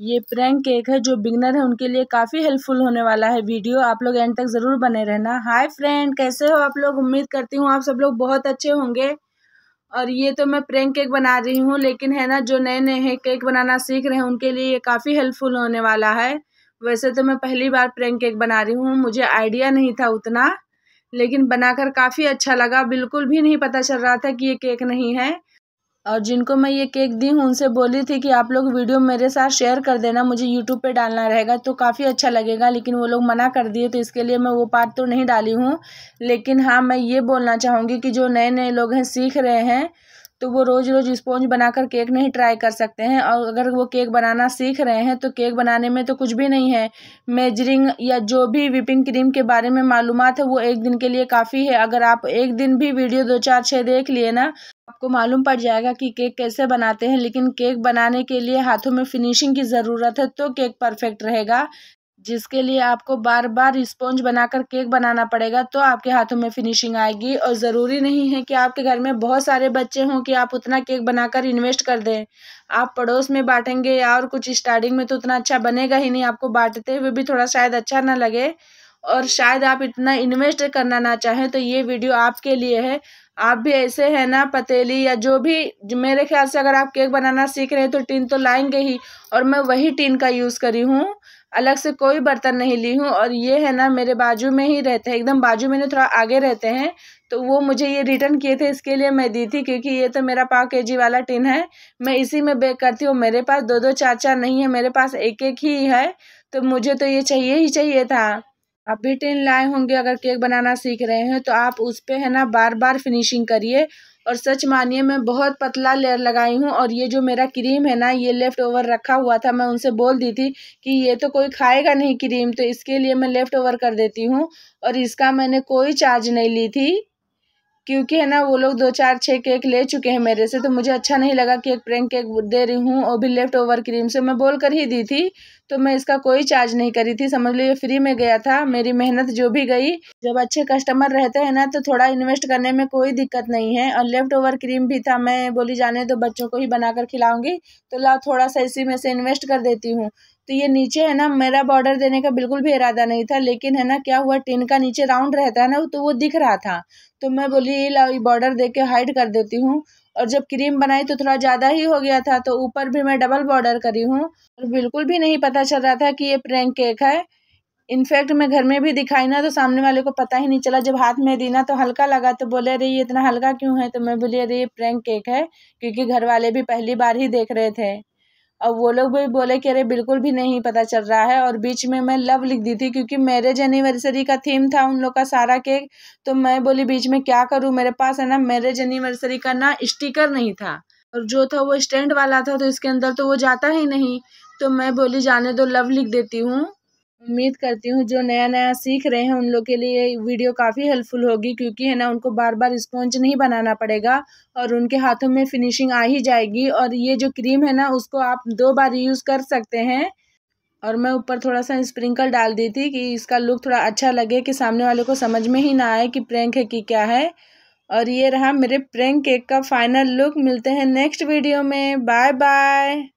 ये prank cake है जो बिगनर है उनके लिए काफ़ी हेल्पफुल होने वाला है वीडियो आप लोग एंड तक ज़रूर बने रहना हाय फ्रेंड कैसे हो आप लोग उम्मीद करती हूँ आप सब लोग बहुत अच्छे होंगे और ये तो मैं प्रैंक केक बना रही हूँ लेकिन है ना जो नए नए हैं केक बनाना सीख रहे हैं उनके लिए ये काफ़ी हेल्पफुल होने वाला है वैसे तो मैं पहली बार प्रैंक केक बना रही हूँ मुझे आइडिया नहीं था उतना लेकिन बनाकर काफ़ी अच्छा लगा बिल्कुल भी नहीं पता चल रहा था कि ये केक नहीं है और जिनको मैं ये केक दी हूँ उनसे बोली थी कि आप लोग वीडियो मेरे साथ शेयर कर देना मुझे यूट्यूब पे डालना रहेगा तो काफ़ी अच्छा लगेगा लेकिन वो लोग मना कर दिए तो इसके लिए मैं वो पार्ट तो नहीं डाली हूँ लेकिन हाँ मैं ये बोलना चाहूँगी कि जो नए नए लोग हैं सीख रहे हैं तो वो रोज़ रोज़ स्पॉन्ज बनाकर केक नहीं ट्राई कर सकते हैं और अगर वो केक बनाना सीख रहे हैं तो केक बनाने में तो कुछ भी नहीं है मेजरिंग या जो भी विपिंग क्रीम के बारे में मालूम है वो एक दिन के लिए काफ़ी है अगर आप एक दिन भी वीडियो दो चार छः देख लिए ना आपको मालूम पड़ जाएगा कि केक कैसे बनाते हैं लेकिन केक बनाने के लिए हाथों में फिनिशिंग की ज़रूरत है तो केक परफेक्ट रहेगा जिसके लिए आपको बार बार स्पॉन्ज बनाकर केक बनाना पड़ेगा तो आपके हाथों में फिनिशिंग आएगी और ज़रूरी नहीं है कि आपके घर में बहुत सारे बच्चे हों कि आप उतना केक बनाकर इन्वेस्ट कर दें आप पड़ोस में बांटेंगे या और कुछ स्टार्टिंग में तो उतना अच्छा बनेगा ही नहीं आपको बांटते हुए भी थोड़ा शायद अच्छा ना लगे और शायद आप इतना इन्वेस्ट करना ना चाहें तो ये वीडियो आपके लिए है आप भी ऐसे है ना पतीली या जो भी मेरे ख्याल से अगर आप केक बनाना सीख रहे हैं तो टिन तो लाएंगे ही और मैं वही टिन का यूज़ करी हूँ अलग से कोई बर्तन नहीं ली हूँ और ये है ना मेरे बाजू में ही रहते हैं एकदम बाजू में ना थोड़ा आगे रहते हैं तो वो मुझे ये रिटर्न किए थे इसके लिए मैं दी थी क्योंकि ये तो मेरा पाव के जी वाला टिन है मैं इसी में बेक करती हूँ मेरे पास दो दो चार चार नहीं है मेरे पास एक एक ही है तो मुझे तो ये चाहिए ही चाहिए था आप भी टिन लाए होंगे अगर केक बनाना सीख रहे हैं तो आप उस पर है ना बार बार फिनिशिंग करिए और सच मानिए मैं बहुत पतला लेयर लगाई हूँ और ये जो मेरा क्रीम है ना ये लेफ़्ट ओवर रखा हुआ था मैं उनसे बोल दी थी कि ये तो कोई खाएगा नहीं क्रीम तो इसके लिए मैं लेफ़्ट ओवर कर देती हूँ और इसका मैंने कोई चार्ज नहीं ली थी क्योंकि है ना वो लोग दो चार छः केक ले चुके हैं मेरे से तो मुझे अच्छा नहीं लगा कि एक प्रैंक केक दे रही हूँ और भी लेफ़्ट ओवर क्रीम से मैं बोल कर ही दी थी तो मैं इसका कोई चार्ज नहीं करी थी समझ लो ये फ्री में गया था मेरी मेहनत जो भी गई जब अच्छे कस्टमर रहते हैं ना तो थोड़ा इन्वेस्ट करने में कोई दिक्कत नहीं है और लेफ़्ट ओवर क्रीम भी था मैं बोली जाने तो बच्चों को ही बनाकर खिलाऊंगी तो ला थोड़ा सा इसी में से इन्वेस्ट कर देती हूँ तो ये नीचे है ना मेरा बॉर्डर देने का बिल्कुल भी इरादा नहीं था लेकिन है ना क्या हुआ टिन का नीचे राउंड रहता है ना तो वो दिख रहा था तो मैं बोली ये लाओ बॉर्डर दे के हाइड कर देती हूँ और जब क्रीम बनाई तो थोड़ा ज़्यादा ही हो गया था तो ऊपर भी मैं डबल बॉर्डर करी हूँ और बिल्कुल भी नहीं पता चल रहा था कि ये प्रैंक केक है इनफैक्ट मैं घर में भी दिखाई ना तो सामने वाले को पता ही नहीं चला जब हाथ में दी ना तो हल्का लगा तो बोले अरे ये इतना हल्का क्यों है तो मैं बोली अरे ये प्रैंक केक है क्योंकि घर वाले भी पहली बार ही देख रहे थे और वो लोग भी बोले कि अरे बिल्कुल भी नहीं पता चल रहा है और बीच में मैं लव लिख दी थी क्योंकि मैरिज एनिवर्सरी का थीम था उन लोग का सारा केक तो मैं बोली बीच में क्या करूँ मेरे पास है ना मैरिज एनिवर्सरी का ना स्टिकर नहीं था और जो था वो स्टैंड वाला था तो इसके अंदर तो वो जाता ही नहीं तो मैं बोली जाने दो लव लिख देती हूँ उम्मीद करती हूँ जो नया नया सीख रहे हैं उन लोग के लिए वीडियो काफ़ी हेल्पफुल होगी क्योंकि है ना उनको बार बार स्पॉन्ज नहीं बनाना पड़ेगा और उनके हाथों में फिनिशिंग आ ही जाएगी और ये जो क्रीम है ना उसको आप दो बार यूज़ कर सकते हैं और मैं ऊपर थोड़ा सा स्प्रिंकल डाल दी थी कि इसका लुक थोड़ा अच्छा लगे कि सामने वाले को समझ में ही ना आए कि प्रैंक है कि क्या है और ये रहा मेरे प्रैंक केक का फाइनल लुक मिलते हैं नेक्स्ट वीडियो में बाय बाय